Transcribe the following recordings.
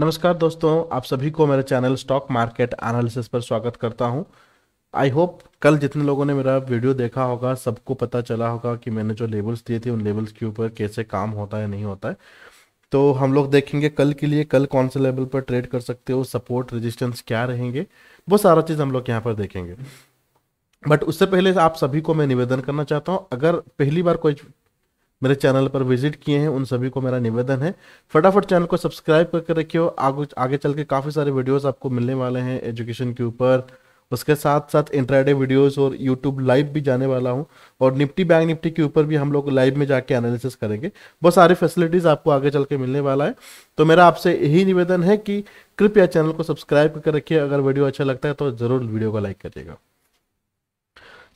नमस्कार दोस्तों आप सभी को मेरे चैनल स्टॉक मार्केट एनालिसिस पर स्वागत करता हूं आई होप कल जितने लोगों ने मेरा वीडियो देखा होगा सबको पता चला होगा कि मैंने जो लेबल्स दिए थे उन लेबल्स के ऊपर कैसे काम होता है नहीं होता है तो हम लोग देखेंगे कल के लिए कल कौन से लेवल पर ट्रेड कर सकते हो सपोर्ट रेजिस्टेंस क्या रहेंगे वो सारा चीज़ हम लोग यहाँ पर देखेंगे बट उससे पहले आप सभी को मैं निवेदन करना चाहता हूँ अगर पहली बार कोई मेरे चैनल पर विजिट किए हैं उन सभी को मेरा निवेदन है फटाफट चैनल को सब्सक्राइब करके रखियो आगे आगे चल के काफ़ी सारे वीडियोस आपको मिलने वाले हैं एजुकेशन के ऊपर उसके साथ साथ इंट्राडे वीडियोस और यूट्यूब लाइव भी जाने वाला हूं और निफ्टी बैंक निफ्टी के ऊपर भी हम लोग लाइव में जाके एनालिसिस करेंगे बहुत सारी फैसिलिटीज़ आपको आगे चल के मिलने वाला है तो मेरा आपसे यही निवेदन है कि कृपया चैनल को सब्सक्राइब करके रखिए अगर वीडियो अच्छा लगता है तो ज़रूर वीडियो को लाइक करिएगा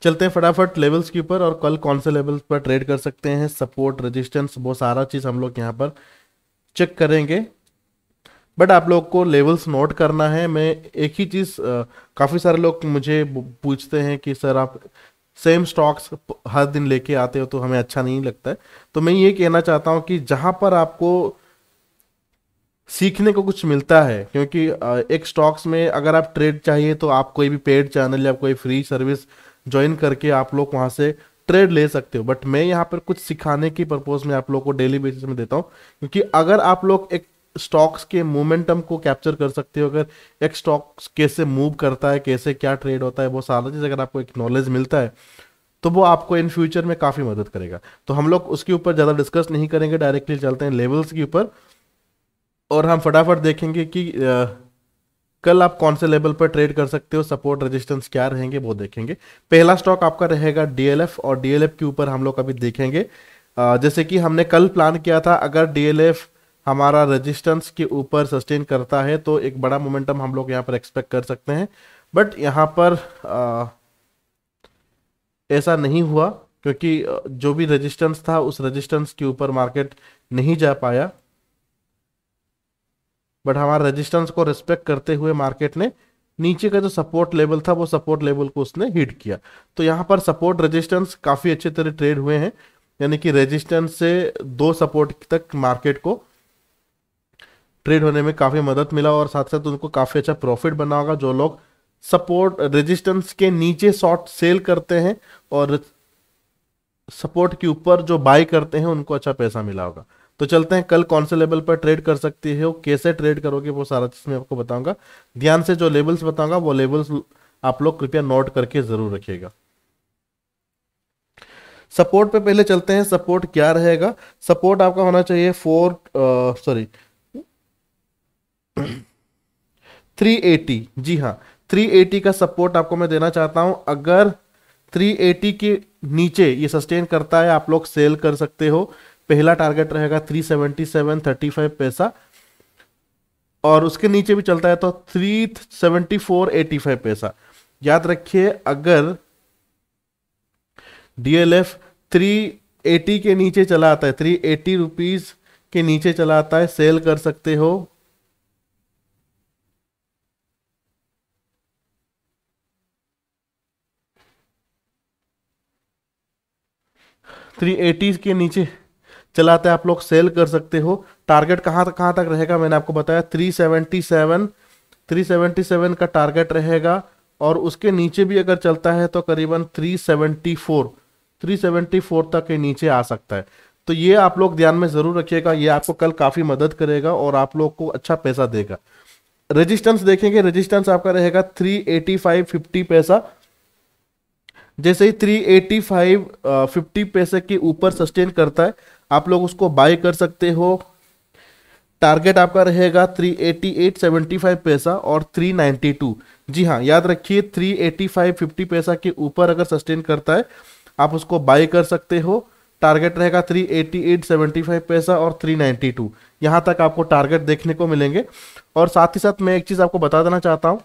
चलते हैं फटाफट लेवल्स के ऊपर और कल कौन से लेवल्स पर ट्रेड कर सकते हैं सपोर्ट रेजिस्टेंस वो सारा चीज़ हम लोग यहाँ पर चेक करेंगे बट आप लोग को लेवल्स नोट करना है मैं एक ही चीज़ काफ़ी सारे लोग मुझे पूछते हैं कि सर आप सेम स्टॉक्स हर दिन लेके आते हो तो हमें अच्छा नहीं लगता है तो मैं ये कहना चाहता हूँ कि जहाँ पर आपको सीखने को कुछ मिलता है क्योंकि एक स्टॉक्स में अगर आप ट्रेड चाहिए तो आप कोई भी पेड चैनल या कोई फ्री सर्विस ज्वाइन करके आप लोग वहाँ से ट्रेड ले सकते हो बट मैं यहाँ पर कुछ सिखाने की पर्पोज में आप लोग को डेली बेसिस में देता हूँ क्योंकि अगर आप लोग एक स्टॉक्स के मोमेंटम को कैप्चर कर सकते हो अगर एक स्टॉक्स कैसे मूव करता है कैसे क्या ट्रेड होता है वो सारा चीज़ अगर आपको एक नॉलेज मिलता है तो वो आपको इन फ्यूचर में काफ़ी मदद करेगा तो हम लोग उसके ऊपर ज़्यादा डिस्कस नहीं करेंगे डायरेक्टली चलते हैं लेवल्स के ऊपर और हम फटाफट देखेंगे कि कल आप कौन से लेवल पर ट्रेड कर सकते हो सपोर्ट रेजिस्टेंस क्या रहेंगे वो देखेंगे पहला स्टॉक आपका रहेगा डीएलएफ और डीएलएफ के ऊपर हम लोग अभी देखेंगे जैसे कि हमने कल प्लान किया था अगर डीएलएफ हमारा रेजिस्टेंस के ऊपर सस्टेन करता है तो एक बड़ा मोमेंटम हम लोग यहाँ पर एक्सपेक्ट कर सकते हैं बट यहाँ पर ऐसा नहीं हुआ क्योंकि जो भी रेजिस्टेंस था उस रेजिस्टेंस के ऊपर मार्केट नहीं जा पाया बट हमारे रेजिस्टेंस को रिस्पेक्ट करते हुए मार्केट ने नीचे का जो सपोर्ट लेवल था वो सपोर्ट लेवल को उसने हिट किया तो यहाँ पर सपोर्ट रेजिस्टेंस काफ़ी अच्छे तरह ट्रेड हुए हैं यानी कि रेजिस्टेंस से दो सपोर्ट तक मार्केट को ट्रेड होने में काफ़ी मदद मिला और साथ साथ उनको काफ़ी अच्छा प्रॉफिट बना होगा जो लोग सपोर्ट रेजिस्टेंस के नीचे शॉर्ट सेल करते हैं और सपोर्ट के ऊपर जो बाय करते हैं उनको अच्छा पैसा मिला होगा तो चलते हैं कल कौन से लेवल पर ट्रेड कर सकती हो कैसे ट्रेड करोगे वो सारा चीज़ मैं आपको बताऊंगा ध्यान से जो लेवल्स बताऊंगा वो लेवल्स आप लोग कृपया नोट करके ज़रूर रखिएगा सपोर्ट पे पहले चलते हैं सपोर्ट क्या रहेगा सपोर्ट आपका होना चाहिए फोर सॉरी थ्री एटी जी हाँ थ्री एटी का सपोर्ट आपको मैं देना चाहता हूं अगर थ्री एटी के नीचे ये सस्टेन करता है आप लोग सेल कर सकते हो पहला टारगेट रहेगा three seventy seven thirty five पैसा और उसके नीचे भी चलता है तो three seventy four eighty five पैसा याद रखिए अगर डीएलएफ थ्री एटी के नीचे चला आता है थ्री एटी रुपीज के नीचे चला आता है सेल कर सकते हो थ्री एटी के नीचे चलाते हैं आप लोग सेल कर सकते हो टारगेट कहाँ कहाँ तक रहेगा मैंने आपको बताया 377 377 का टारगेट रहेगा और उसके नीचे भी अगर चलता है तो करीबन 374 374 तक के नीचे आ सकता है तो ये आप लोग ध्यान में ज़रूर रखिएगा ये आपको कल काफ़ी मदद करेगा और आप लोग को अच्छा पैसा देगा रजिस्टेंस देखेंगे रजिस्टेंस आपका रहेगा थ्री फिफ्टी पैसा जैसे ही फिफ्टी पैसे के ऊपर सस्टेन करता है आप लोग उसको बाय कर सकते हो टारगेट आपका रहेगा 388.75 पैसा और 392 जी हाँ याद रखिए 385.50 पैसा के ऊपर अगर सस्टेन करता है आप उसको बाय कर सकते हो टारगेट रहेगा 388.75 पैसा और 392 यहाँ तक आपको टारगेट देखने को मिलेंगे और साथ ही साथ मैं एक चीज़ आपको बता देना चाहता हूँ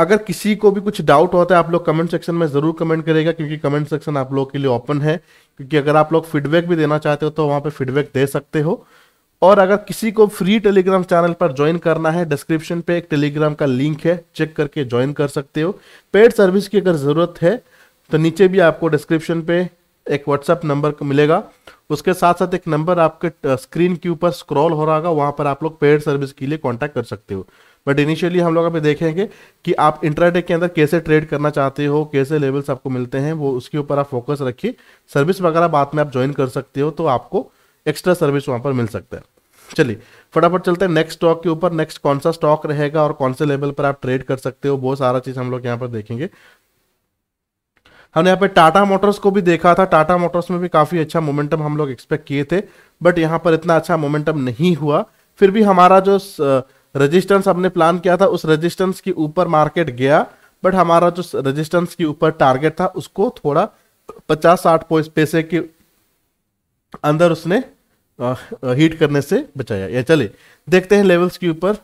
अगर किसी को भी कुछ डाउट होता है आप लोग कमेंट सेक्शन में ज़रूर कमेंट करेगा क्योंकि कमेंट सेक्शन आप लोग के लिए ओपन है क्योंकि अगर आप लोग फीडबैक भी देना चाहते हो तो वहाँ पे फीडबैक दे सकते हो और अगर किसी को फ्री टेलीग्राम चैनल पर ज्वाइन करना है डिस्क्रिप्शन पे एक टेलीग्राम का लिंक है चेक करके ज्वाइन कर सकते हो पेड सर्विस की अगर ज़रूरत है तो नीचे भी आपको डिस्क्रिप्शन पे एक व्हाट्सअप नंबर मिलेगा उसके साथ साथ एक नंबर आपके स्क्रीन के ऊपर स्क्रॉल हो रहा होगा वहाँ पर आप लोग पेड सर्विस के लिए कॉन्टैक्ट कर सकते हो बट इनिशियली हम लोग अभी देखेंगे कि आप इंट्राडे के अंदर कैसे ट्रेड करना चाहते हो कैसे लेवल्स आपको मिलते हैं वो उसके ऊपर आप फोकस रखिए सर्विस वगैरह बाद में आप ज्वाइन कर सकते हो तो आपको एक्स्ट्रा सर्विस वहाँ पर मिल सकता है चलिए फटाफट चलते हैं नेक्स्ट स्टॉक के ऊपर नेक्स्ट कौन सा स्टॉक रहेगा और कौन से लेवल पर आप ट्रेड कर सकते हो बहुत सारा चीज़ हम लोग यहाँ पर देखेंगे हमने यहाँ पे टाटा मोटर्स को भी देखा था टाटा मोटर्स में भी काफ़ी अच्छा मोमेंटम हम लोग एक्सपेक्ट किए थे बट यहाँ पर इतना अच्छा मोमेंटम नहीं हुआ फिर भी हमारा जो स, रजिस्टेंस हमने प्लान किया था उस रजिस्टेंस के ऊपर मार्केट गया बट हमारा जो रजिस्टेंस के ऊपर टारगेट था उसको थोड़ा पचास साठ पैसे के अंदर उसने हीट करने से बचाया या चले देखते हैं लेवल्स के ऊपर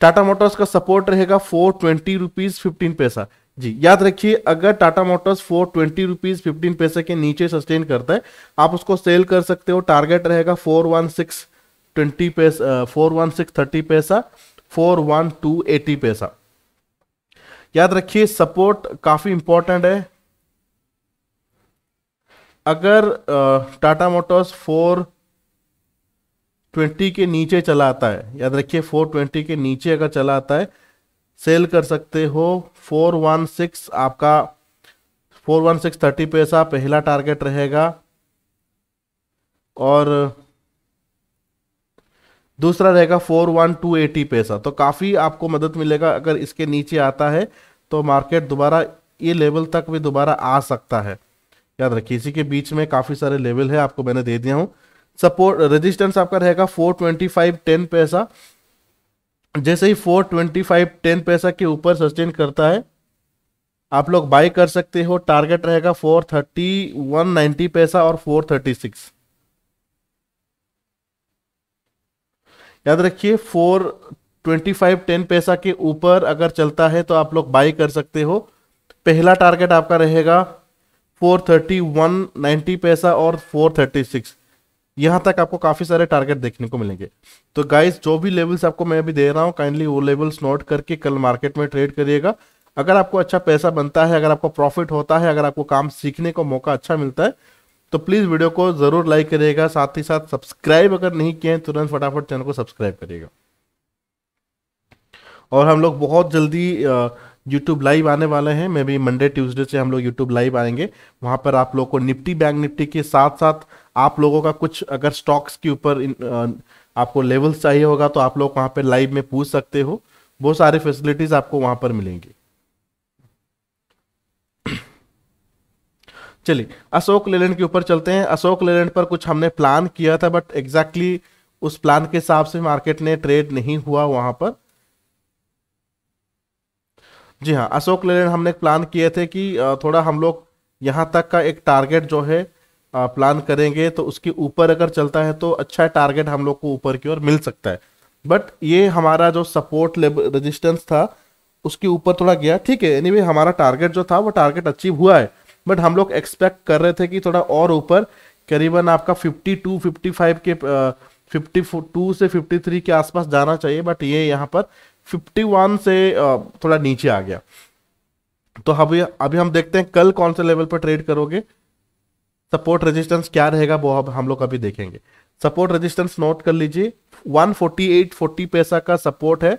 टाटा मोटर्स का सपोर्ट रहेगा फोर ट्वेंटी रुपीज फिफ्टीन पैसा जी याद रखिए अगर Tata Motors four twenty rupees fifteen पैसे के नीचे सस्टेन करता है आप उसको सेल कर सकते हो टारगेट रहेगा फोर वन सिक्स ट्वेंटी पैसा फोर वन सिक्स थर्टी पैसा फोर वन टू एटी पैसा याद रखिए सपोर्ट काफी इंपॉर्टेंट है अगर टाटा मोटर्स फोर ट्वेंटी के नीचे चला आता है याद रखिए फोर ट्वेंटी के नीचे अगर चला आता है सेल कर सकते हो फोर वन सिक्स आपका फोर वन सिक्स थर्टी पैसा पहला टारगेट रहेगा और दूसरा रहेगा फोर वन टू एटी पैसा तो काफ़ी आपको मदद मिलेगा अगर इसके नीचे आता है तो मार्केट दोबारा ये लेवल तक भी दोबारा आ सकता है याद रखिए इसी के बीच में काफ़ी सारे लेवल है आपको मैंने दे दिया हूँ सपोर्ट रेजिस्टेंस आपका रहेगा फोर ट्वेंटी फाइव टेन पैसा जैसे ही 425 10 पैसा के ऊपर सस्टेन करता है आप लोग बाय कर सकते हो टारगेट रहेगा 430 190 पैसा और 436 याद रखिए 425 10 पैसा के ऊपर अगर चलता है तो आप लोग बाय कर सकते हो पहला टारगेट आपका रहेगा वन नाइन्टी पैसा और 436 यहाँ तक आपको काफ़ी सारे टारगेट देखने को मिलेंगे तो गाइस जो भी लेवल्स आपको मैं अभी दे रहा हूँ काइंडली वो लेवल्स नोट करके कल मार्केट में ट्रेड करिएगा अगर आपको अच्छा पैसा बनता है अगर आपको प्रॉफिट होता है अगर आपको काम सीखने को मौका अच्छा मिलता है तो प्लीज़ वीडियो को ज़रूर लाइक करिएगा साथ ही साथ सब्सक्राइब अगर नहीं किए तुरंत फटाफट चैनल को सब्सक्राइब करिएगा और हम लोग बहुत जल्दी आ, यूट्यूब लाइव आने वाले हैं मे बी मंडे ट्यूसडे से हम लोग यूट्यूब लाइव आएंगे वहाँ पर आप लोग को निफ्टी बैंक निफ्टी के साथ साथ आप लोगों का कुछ अगर स्टॉक्स के ऊपर आपको लेवल्स चाहिए होगा तो आप लोग वहाँ पर लाइव में पूछ सकते हो वो सारी फैसिलिटीज़ आपको वहाँ पर मिलेंगी चलिए अशोक लेलैंड के ऊपर चलते हैं अशोक लेलैंड पर कुछ हमने प्लान किया था बट एग्जैक्टली exactly उस प्लान के हिसाब से मार्केट ने ट्रेड नहीं हुआ वहाँ पर जी हाँ अशोक लेलैंड हमने प्लान किए थे कि थोड़ा हम लोग यहाँ तक का एक टारगेट जो है प्लान करेंगे तो उसके ऊपर अगर चलता है तो अच्छा टारगेट हम लोग को ऊपर की ओर मिल सकता है बट ये हमारा जो सपोर्ट रेजिस्टेंस था उसके ऊपर थोड़ा गया ठीक है एनीवे anyway, हमारा टारगेट जो था वो टारगेट अचीव हुआ है बट हम लोग एक्सपेक्ट कर रहे थे कि थोड़ा और ऊपर करीबन आपका 52, 55 के आ, 52 से 53 के आसपास जाना चाहिए बट ये यहाँ पर 51 से थोड़ा नीचे आ गया तो अभी अभी हम देखते हैं कल कौन से लेवल पर ट्रेड करोगे सपोर्ट रेजिस्टेंस क्या रहेगा वो अब हम लोग अभी देखेंगे सपोर्ट रेजिस्टेंस नोट कर लीजिए एट फोर्टी पैसा का सपोर्ट है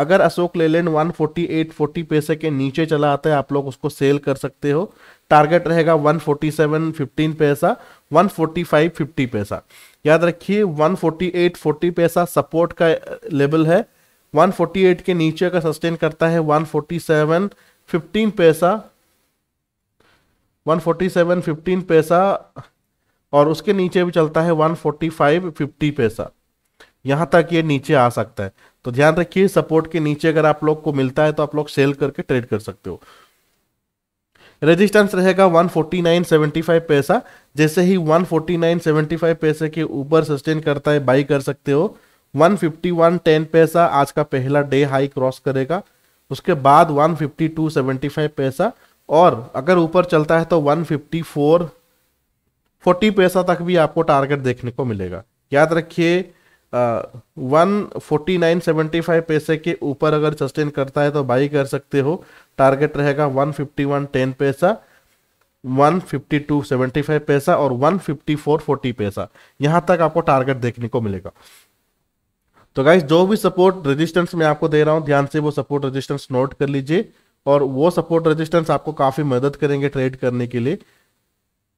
अगर अशोक लेलैंड एट फोर्टी पैसे के नीचे चला आता है आप लोग उसको सेल कर सकते हो टारगेट रहेगा सेवन फिफ्टीन पैसा फाइव फिफ्टी पैसा याद रखिए एट फोर्टी पैसा सपोर्ट का लेवल है 148 के नीचे का सस्टेन करता है 147 15 पैसा 147 15 पैसा और उसके नीचे भी चलता है 145 50 पैसा यहां तक ये नीचे आ सकता है तो ध्यान रखिए सपोर्ट के नीचे अगर आप लोग को मिलता है तो आप लोग सेल करके ट्रेड कर सकते हो रेजिस्टेंस रहेगा 149.75 पैसा जैसे ही 149.75 पैसे के ऊपर सस्टेन करता है बाई कर सकते हो वन फिफ्टी वन टेन पैसा आज का पहला डे हाई क्रॉस करेगा उसके बाद one fifty two seventy five पैसा और अगर ऊपर चलता है तो वन फिफ्टी फोर फोर्टी पैसा तक भी आपको टारगेट देखने को मिलेगा याद रखिए one forty nine seventy five पैसे के ऊपर अगर सस्टेन करता है तो बाई कर सकते हो टारगेट रहेगा वन फिफ्टी वन टेन पैसा one fifty two seventy five पैसा और वन फिफ्टी फोर फोर्टी पैसा यहाँ तक आपको टारगेट देखने को मिलेगा तो गाइज जो भी सपोर्ट रेजिस्टेंस मैं आपको दे रहा हूँ ध्यान से वो सपोर्ट रेजिस्टेंस नोट कर लीजिए और वो सपोर्ट रेजिस्टेंस आपको काफ़ी मदद करेंगे ट्रेड करने के लिए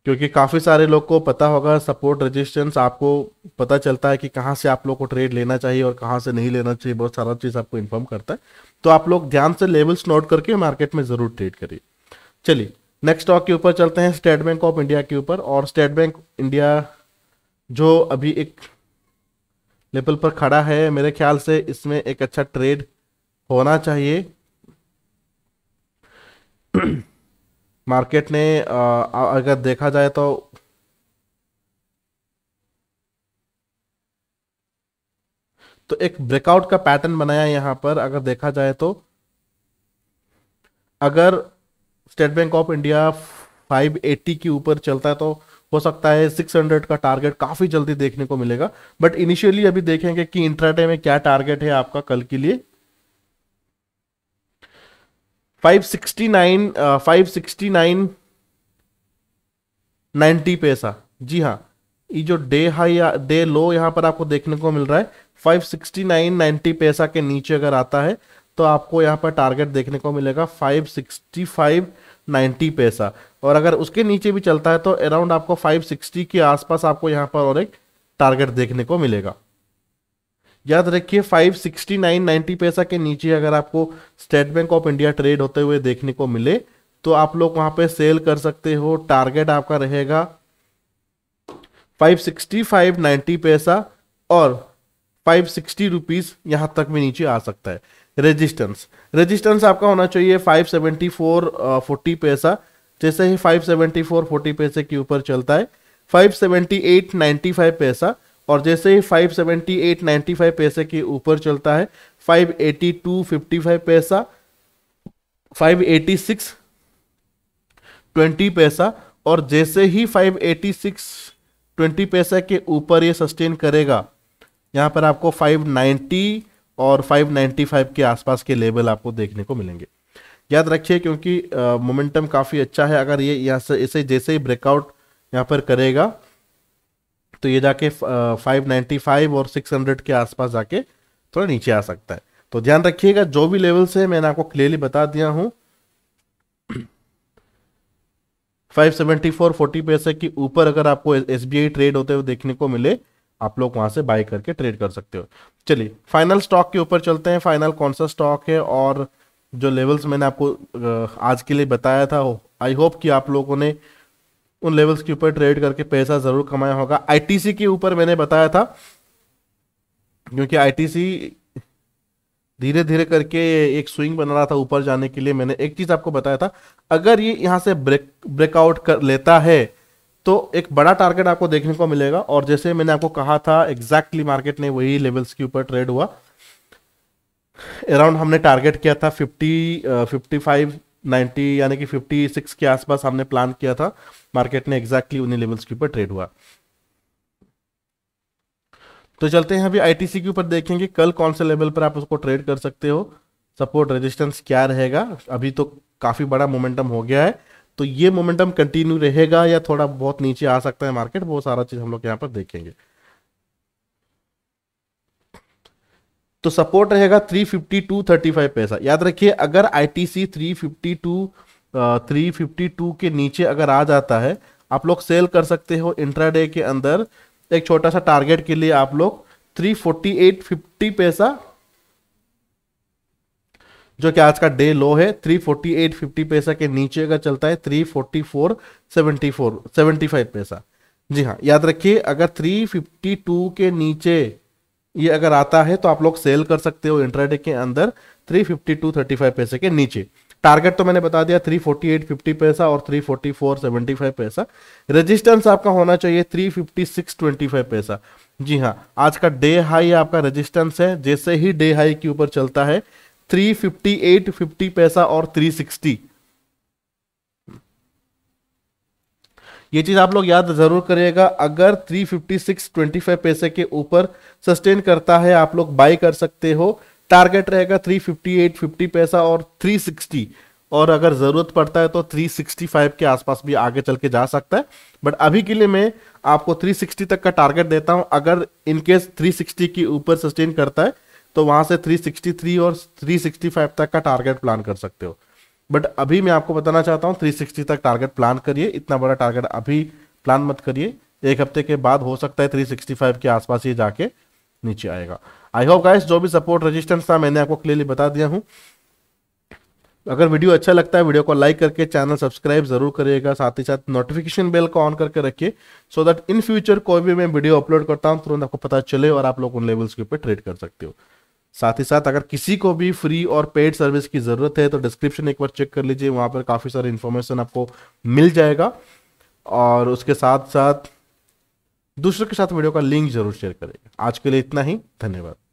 क्योंकि काफ़ी सारे लोग को पता होगा सपोर्ट रेजिस्टेंस आपको पता चलता है कि कहाँ से आप लोग को ट्रेड लेना चाहिए और कहाँ से नहीं लेना चाहिए बहुत सारा चीज़ आपको इन्फॉर्म करता है तो आप लोग ध्यान से लेवल्स नोट करके मार्केट में ज़रूर ट्रेड करिए चलिए नेक्स्ट स्टॉक के ऊपर चलते हैं स्टेट बैंक ऑफ इंडिया के ऊपर और स्टेट बैंक इंडिया जो अभी एक लेवल पर खड़ा है मेरे ख्याल से इसमें एक अच्छा ट्रेड होना चाहिए मार्केट ने अगर देखा जाए तो तो एक ब्रेकआउट का पैटर्न बनाया यहां पर अगर देखा जाए तो अगर स्टेट बैंक ऑफ इंडिया 580 के ऊपर चलता है तो हो सकता है 600 का टारगेट काफ़ी जल्दी देखने को मिलेगा बट इनिशियली अभी देखेंगे कि इंट्राडे में क्या टारगेट है आपका कल के लिए 569 569 90 पैसा जी हाँ ये जो डे हाई डे लो यहाँ पर आपको देखने को मिल रहा है 569.90 पैसा के नीचे अगर आता है तो आपको यहाँ पर टारगेट देखने को मिलेगा 565 नाइन्टी पैसा और अगर उसके नीचे भी चलता है तो अराउंड आपको फाइव सिक्सटी के आसपास आपको यहाँ पर और एक टारगेट देखने को मिलेगा याद रखिए फाइव सिक्सटी नाइन नाइन्टी पैसा के नीचे अगर आपको State Bank of India trade होते हुए देखने को मिले तो आप लोग वहाँ पे सेल कर सकते हो टारगेट आपका रहेगा फाइव फाइव सिक्सटी नाइन्टी पैसा और फाइव सिक्सटी रुपीज यहां तक में नीचे आ सकता है रेजिस्टेंस रेजिस्टेंस आपका होना चाहिए फाइव सेवेंटी फोर फोर्टी पैसा जैसे ही फाइव सेवेंटी फोर फोर्टी पैसे के ऊपर चलता है five seventy eight ninety five पैसा और जैसे ही five seventy eight ninety five पैसे के ऊपर चलता है five eighty two fifty five पैसा फाइव एटी सिक्स ट्वेंटी पैसा और जैसे ही फाइव एटी सिक्स ट्वेंटी पैसा के ऊपर ये सस्टेन करेगा यहाँ पर आपको 590 और 595 के आसपास के लेवल आपको देखने को मिलेंगे याद रखिए क्योंकि मोमेंटम काफ़ी अच्छा है अगर ये यहाँ से इसे जैसे ही ब्रेकआउट यहाँ पर करेगा तो ये जाके फाइव नाइन्टी फाइव और सिक्स हंड्रेड के आसपास जाके थोड़ा नीचे आ सकता है तो ध्यान रखिएगा जो भी लेवल्स है मैंने आपको क्लियरली बता दिया हूँ 574.40 पैसे के ऊपर अगर आपको एस ट्रेड होते हुए देखने को मिले आप लोग वहां से बाय करके ट्रेड कर सकते हो चलिए फाइनल स्टॉक के ऊपर चलते हैं फाइनल कौन सा स्टॉक है और जो लेवल्स मैंने आपको आज के लिए बताया था आई होप कि आप लोगों ने उन लेवल्स के ऊपर ट्रेड करके पैसा जरूर कमाया होगा आईटीसी के ऊपर मैंने बताया था क्योंकि आईटीसी धीरे धीरे करके एक स्विंग बना रहा था ऊपर जाने के लिए मैंने एक चीज आपको बताया था अगर ये यहाँ से ब्रेक ब्रेकआउट कर लेता है तो एक बड़ा टारगेट आपको देखने को मिलेगा और जैसे मैंने आपको कहा था एग्जैक्टली मार्केट ने वही लेवल्स के ऊपर ट्रेड हुआ अराउंड हमने टारगेट किया था फिफ्टी फिफ्टी फाइव यानी कि फिफ्टी सिक्स के आसपास हमने प्लान किया था मार्केट ने एग्जैक्टली उन्हीं लेवल्स के ऊपर ट्रेड हुआ तो चलते हैं अभी आईटीसी के ऊपर देखेंगे कल कौन से लेवल पर आप उसको ट्रेड कर सकते हो सपोर्ट रेजिस्टेंस क्या रहेगा अभी तो काफ़ी बड़ा मोमेंटम हो गया है तो ये मोमेंटम कंटिन्यू रहेगा या थोड़ा बहुत नीचे आ सकता है मार्केट वो सारा चीज़ हम लोग यहां पर देखेंगे तो सपोर्ट रहेगा टू थर्टी फाइव पैसा याद रखिए अगर आईटीसी 352 352 के नीचे अगर आ जाता है आप लोग सेल कर सकते हो इंट्राडे के अंदर एक छोटा सा टारगेट के लिए आप लोग फिफ्टी पैसा जो कि आज का डे लो है 348.50 पैसा के नीचे का चलता है 344.74 75 पैसा जी हाँ याद रखिए अगर 352 के नीचे ये अगर आता है तो आप लोग सेल कर सकते हो इंटरडे के अंदर 352.35 पैसे के नीचे टारगेट तो मैंने बता दिया 348.50 पैसा और 344.75 पैसा रेजिस्टेंस आपका होना चाहिए 356.25 पैसा जी हाँ आज का डे हाई आपका रेजिस्टेंस है जैसे ही डे हाई के ऊपर चलता है थ्री फिफ्टी एट फिफ्टी पैसा और थ्री सिक्सटी ये चीज आप लोग याद जरूर करिएगा अगर three fifty six twenty five पैसे के ऊपर सस्टेन करता है आप लोग बाय कर सकते हो टारगेट रहेगा थ्री फिफ्टी एट फिफ्टी पैसा और थ्री सिक्सटी और अगर ज़रूरत पड़ता है तो 365 के आसपास भी आगे चल के जा सकता है बट अभी के लिए मैं आपको 360 तक का टारगेट देता हूं अगर इनकेस 360 के ऊपर सस्टेन करता है तो वहां से 363 और 365 तक का टारगेट प्लान कर सकते हो बट अभी मैं आपको बताना चाहता हूँ 360 तक टारगेट प्लान करिए इतना बड़ा टारगेट अभी प्लान मत करिए एक हफ्ते के बाद हो सकता है 365 के आसपास ही जाके नीचे आएगा आई होप गाइस जो भी सपोर्ट रेजिस्टेंस था मैंने आपको क्लियरली बता दिया हूँ अगर वीडियो अच्छा लगता है वीडियो को लाइक करके चैनल सब्सक्राइब जरूर करिएगा साथ ही साथ नोटिफिकेशन बेल को ऑन करके रखिए सो दैट इन फ्यूचर कोई भी मैं वीडियो अपलोड करता हूँ तुरंत आपको पता चले और आप लोग उन लेवल्स के ऊपर ट्रेड कर सकते हो साथ ही साथ अगर किसी को भी फ्री और पेड सर्विस की ज़रूरत है तो डिस्क्रिप्शन एक बार चेक कर लीजिए वहाँ पर काफ़ी सारे इन्फॉर्मेशन आपको मिल जाएगा और उसके साथ साथ दूसरों के साथ वीडियो का लिंक जरूर शेयर करें आज के लिए इतना ही धन्यवाद